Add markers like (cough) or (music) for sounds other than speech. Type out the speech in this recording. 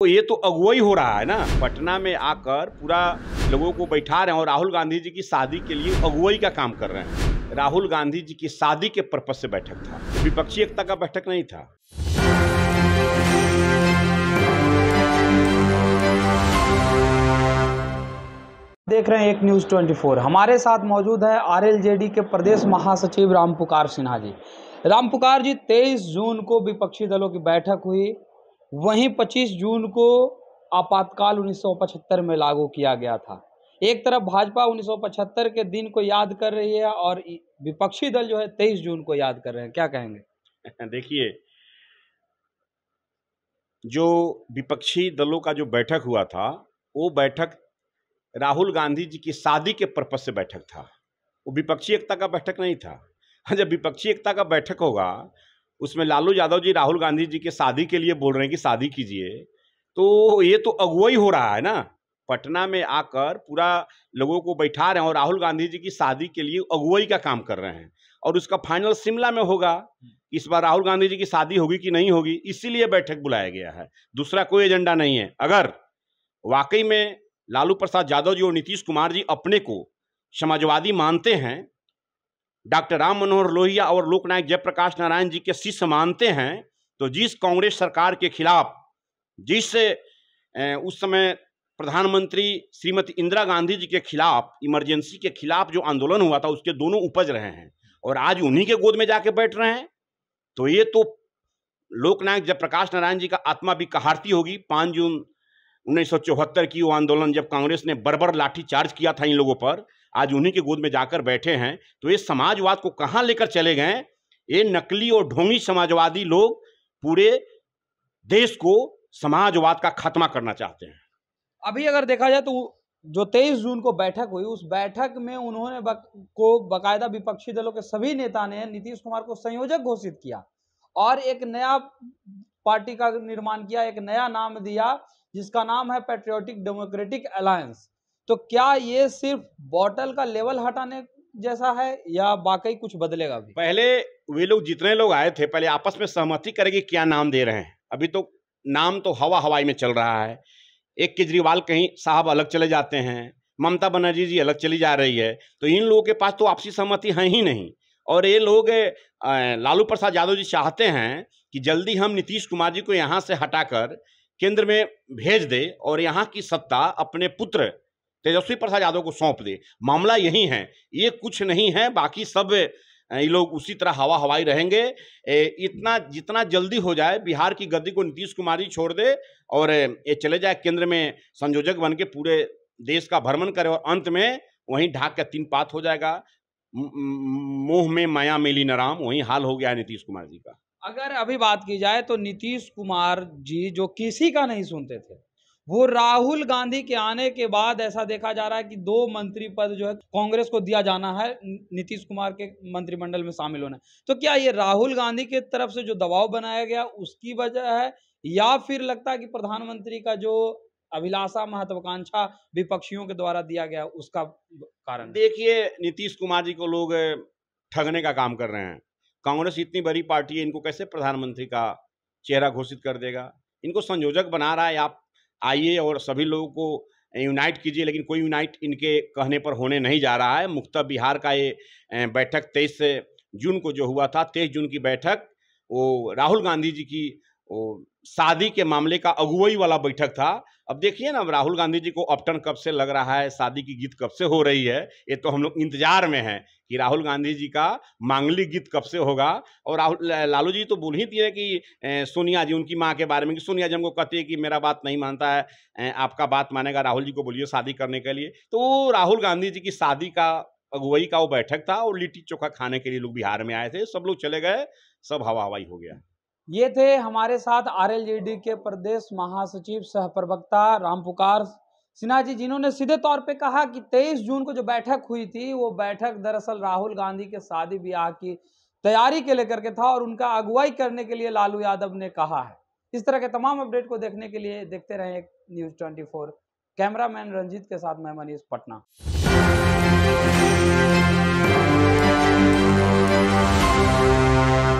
तो ये तो अगुवाई हो रहा है ना पटना में आकर पूरा लोगों को बैठा रहे हैं और राहुल गांधी जी की शादी के लिए अगुवाई का काम कर रहे हैं राहुल गांधी जी की शादी के पर्पज से बैठक था विपक्षी एकता का बैठक नहीं था देख रहे हैं एक न्यूज़ 24 हमारे साथ मौजूद है आरएलजेडी के प्रदेश महासचिव राम पुकार सिन्हा जी राम पुकार जी 23 जून को विपक्षी दलों की बैठक हुई वहीं 25 जून को आपातकाल 1975 में लागू किया गया था एक तरफ भाजपा 1975 के दिन को याद कर रही है और विपक्षी दल जो है 23 जून को याद कर रहे हैं क्या कहेंगे (laughs) देखिए जो विपक्षी दलों का जो बैठक हुआ था वो बैठक राहुल गांधी जी की शादी के पर्पज से बैठक था वो विपक्षी एकता का बैठक नहीं था हाँ, जब विपक्षी एकता का बैठक होगा उसमें लालू यादव जी राहुल गांधी जी के शादी के लिए बोल रहे हैं कि शादी कीजिए तो ये तो अगुवाई हो रहा है ना पटना में आकर पूरा लोगों को बैठा रहे हैं और राहुल गांधी जी की शादी के लिए अगुवाई का काम कर रहे हैं और उसका फाइनल शिमला में होगा इस बार राहुल गांधी जी की शादी होगी कि नहीं होगी इसीलिए बैठक बुलाया गया है दूसरा कोई एजेंडा नहीं है अगर वाकई में लालू प्रसाद यादव जी और नीतीश कुमार जी अपने को समाजवादी मानते हैं डॉक्टर राम मनोहर लोहिया और लोकनायक जयप्रकाश नारायण जी के शिष्य मानते हैं तो जिस कांग्रेस सरकार के खिलाफ जिस उस समय प्रधानमंत्री श्रीमती इंदिरा गांधी जी के खिलाफ इमरजेंसी के खिलाफ जो आंदोलन हुआ था उसके दोनों उपज रहे हैं और आज उन्हीं के गोद में जाके बैठ रहे हैं तो ये तो लोकनायक जयप्रकाश नारायण जी का आत्मा भी कहारती होगी पाँच जून उन्नीस की वो आंदोलन जब कांग्रेस ने बरबर लाठी चार्ज किया था इन लोगों पर आज उन्हीं की गोद में जाकर बैठे हैं तो ये समाजवाद को कहाँ लेकर चले गए ये नकली और ढोंगी समाजवादी लोग पूरे देश को समाजवाद का खात्मा करना चाहते हैं अभी अगर देखा जाए तो जो 23 जून को बैठक हुई उस बैठक में उन्होंने बक, को बकायदा विपक्षी दलों के सभी नेता ने नीतीश कुमार को संयोजक घोषित किया और एक नया पार्टी का निर्माण किया एक नया नाम दिया जिसका नाम है पेट्रियोटिक डेमोक्रेटिक अलायंस तो क्या ये सिर्फ बॉटल का लेवल हटाने जैसा है या वाकई कुछ बदलेगा भी पहले वे लोग जितने लोग आए थे पहले आपस में सहमति करेगी क्या नाम दे रहे हैं अभी तो नाम तो हवा हवाई में चल रहा है एक केजरीवाल कहीं साहब अलग चले जाते हैं ममता बनर्जी जी अलग चली जा रही है तो इन लोगों के पास तो आपसी सहमति है ही नहीं और ये लोग लालू प्रसाद यादव जी चाहते हैं कि जल्दी हम नीतीश कुमार जी को यहाँ से हटाकर केंद्र में भेज दे और यहाँ की सत्ता अपने पुत्र तेजस्वी प्रसाद यादव को सौंप दे मामला यही है ये कुछ नहीं है बाकी सब ये लोग उसी तरह हवा हवाई रहेंगे इतना जितना जल्दी हो जाए बिहार की गद्दी को नीतीश कुमार ही छोड़ दे और ये चले जाए केंद्र में संयोजक बन के पूरे देश का भ्रमण करे और अंत में वहीं ढाक का तीन पात हो जाएगा मोह में माया मिली नाम वही हाल हो गया नीतीश कुमार जी का अगर अभी बात की जाए तो नीतीश कुमार जी जो किसी का नहीं सुनते थे वो राहुल गांधी के आने के बाद ऐसा देखा जा रहा है कि दो मंत्री पद जो है कांग्रेस को दिया जाना है नीतीश कुमार के मंत्रिमंडल में शामिल होना तो क्या ये राहुल गांधी के तरफ से जो दबाव बनाया गया उसकी वजह है या फिर लगता है कि प्रधानमंत्री का जो अभिलाषा महत्वाकांक्षा विपक्षियों के द्वारा दिया गया उसका कारण देखिए नीतीश कुमार जी को लोग ठगने का काम कर रहे हैं कांग्रेस इतनी बड़ी पार्टी है इनको कैसे प्रधानमंत्री का चेहरा घोषित कर देगा इनको संयोजक बना रहा है आप आइए और सभी लोगों को यूनाइट कीजिए लेकिन कोई यूनाइट इनके कहने पर होने नहीं जा रहा है मुख्ता बिहार का ये बैठक तेईस जून को जो हुआ था तेईस जून की बैठक वो राहुल गांधी जी की वो शादी के मामले का अगुवाई वाला बैठक था अब देखिए ना राहुल गांधी जी को अपटन कब से लग रहा है शादी की गीत कब से हो रही है ये तो हम लोग इंतजार में हैं कि राहुल गांधी जी का मांगलिक गीत कब से होगा और राहुल लालू जी तो बोल ही दिए कि सोनिया जी उनकी माँ के बारे में कि सोनिया जी हमको कहती है कि मेरा बात नहीं मानता है आपका बात मानेगा राहुल जी को बोलिए शादी करने के लिए तो राहुल गांधी जी की शादी का अगुवाई का वो बैठक था और लिट्टी चोखा खाने के लिए लोग बिहार में आए थे सब लोग चले गए सब हवा हवाई हो गया ये थे हमारे साथ आर के प्रदेश महासचिव सह प्रवक्ता राम पुकार सिन्हा जी जिन्होंने सीधे तौर पे कहा कि 23 जून को जो बैठक हुई थी वो बैठक दरअसल राहुल गांधी के शादी ब्याह की तैयारी के लेकर के था और उनका अगुवाई करने के लिए लालू यादव ने कहा है इस तरह के तमाम अपडेट को देखने के लिए देखते रहे news twenty four cameraman Ranjeet के साथ मैं मनीष पटना